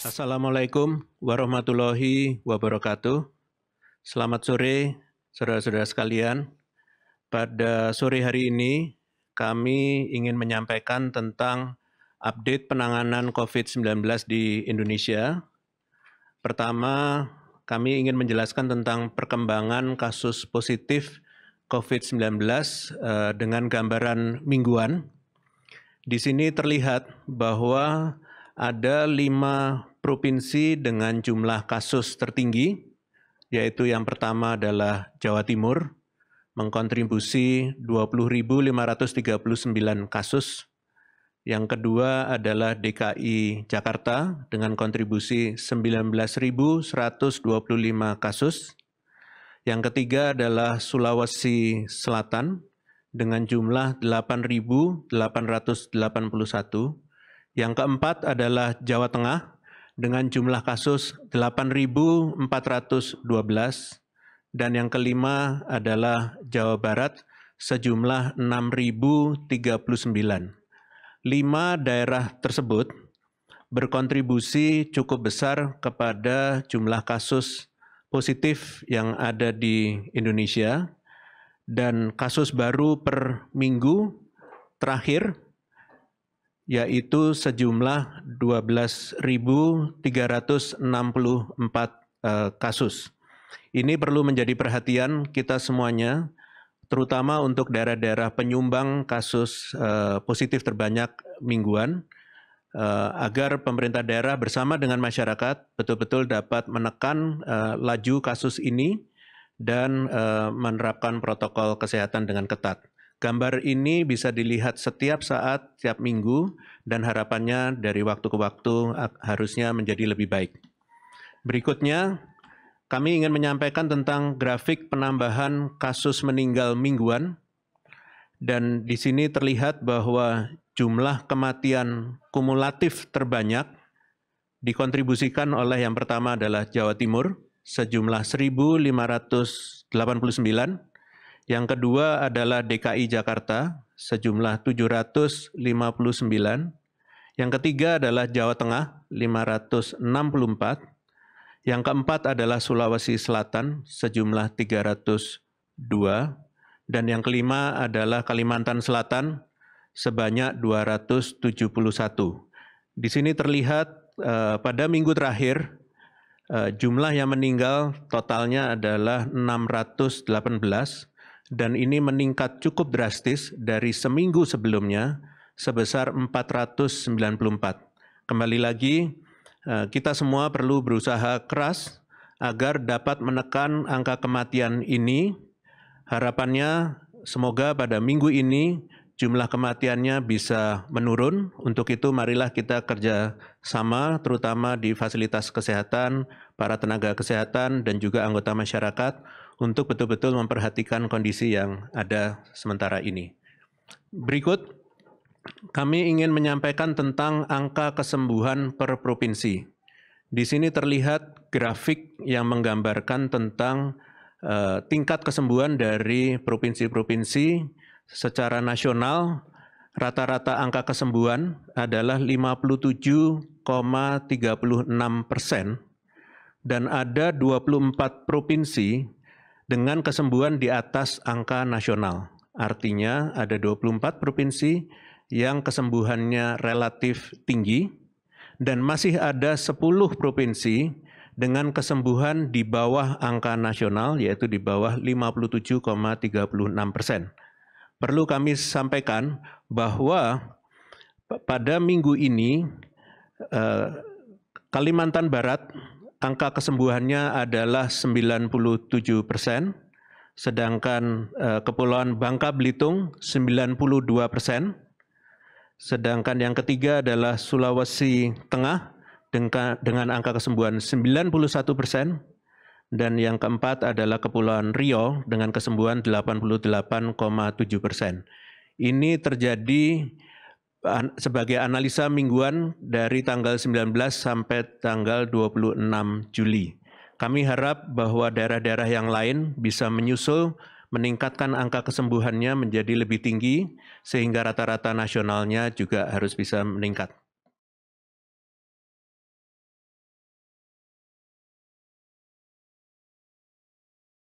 Assalamualaikum warahmatullahi wabarakatuh. Selamat sore, saudara-saudara sekalian. Pada sore hari ini, kami ingin menyampaikan tentang update penanganan COVID-19 di Indonesia. Pertama, kami ingin menjelaskan tentang perkembangan kasus positif COVID-19 eh, dengan gambaran mingguan. Di sini terlihat bahwa ada lima provinsi dengan jumlah kasus tertinggi, yaitu yang pertama adalah Jawa Timur, mengkontribusi 20.539 kasus. Yang kedua adalah DKI Jakarta dengan kontribusi 19.125 kasus. Yang ketiga adalah Sulawesi Selatan dengan jumlah 8.881. Yang keempat adalah Jawa Tengah dengan jumlah kasus 8.412 dan yang kelima adalah Jawa Barat sejumlah 6.039. Lima daerah tersebut berkontribusi cukup besar kepada jumlah kasus positif yang ada di Indonesia dan kasus baru per minggu terakhir yaitu sejumlah 12.364 eh, kasus. Ini perlu menjadi perhatian kita semuanya, terutama untuk daerah-daerah penyumbang kasus eh, positif terbanyak mingguan, eh, agar pemerintah daerah bersama dengan masyarakat betul-betul dapat menekan laju kasus ini dan menerapkan protokol kesehatan dengan ketat. Gambar ini bisa dilihat setiap saat, setiap minggu, dan harapannya dari waktu ke waktu harusnya menjadi lebih baik. Berikutnya, kami ingin menyampaikan tentang grafik penambahan kasus meninggal mingguan. Dan di sini terlihat bahwa jumlah kematian kumulatif terbanyak dikontribusikan oleh yang pertama adalah Jawa Timur sejumlah 1589 yang kedua adalah DKI Jakarta sejumlah 759. Yang ketiga adalah Jawa Tengah 564. Yang keempat adalah Sulawesi Selatan sejumlah 302 dan yang kelima adalah Kalimantan Selatan sebanyak 271. Di sini terlihat eh, pada minggu terakhir eh, jumlah yang meninggal totalnya adalah 618 dan ini meningkat cukup drastis dari seminggu sebelumnya sebesar 494. Kembali lagi, eh, kita semua perlu berusaha keras agar dapat menekan angka kematian ini. Harapannya semoga pada minggu ini jumlah kematiannya bisa menurun. Untuk itu marilah kita kerja sama terutama di fasilitas kesehatan, para tenaga kesehatan dan juga anggota masyarakat untuk betul-betul memperhatikan kondisi yang ada sementara ini. Berikut kami ingin menyampaikan tentang angka kesembuhan per provinsi. Di sini terlihat grafik yang menggambarkan tentang eh, tingkat kesembuhan dari provinsi-provinsi secara nasional rata-rata angka kesembuhan adalah 57,36 persen dan ada 24 provinsi dengan kesembuhan di atas angka nasional. Artinya ada 24 provinsi yang kesembuhannya relatif tinggi dan masih ada 10 provinsi dengan kesembuhan di bawah angka nasional yaitu di bawah 57,36 persen perlu kami sampaikan bahwa pada minggu ini eh, Kalimantan Barat angka kesembuhannya adalah 97 persen, sedangkan eh, Kepulauan Bangka Belitung 92 persen, sedangkan yang ketiga adalah Sulawesi Tengah dengan, angka kesembuhan 91 persen, dan yang keempat adalah Kepulauan Rio dengan kesembuhan 88,7 persen. Ini terjadi sebagai analisa mingguan dari tanggal 19 sampai tanggal 26 Juli. Kami harap bahwa daerah-daerah yang lain bisa menyusul meningkatkan angka kesembuhannya menjadi lebih tinggi sehingga rata-rata nasionalnya juga harus bisa meningkat.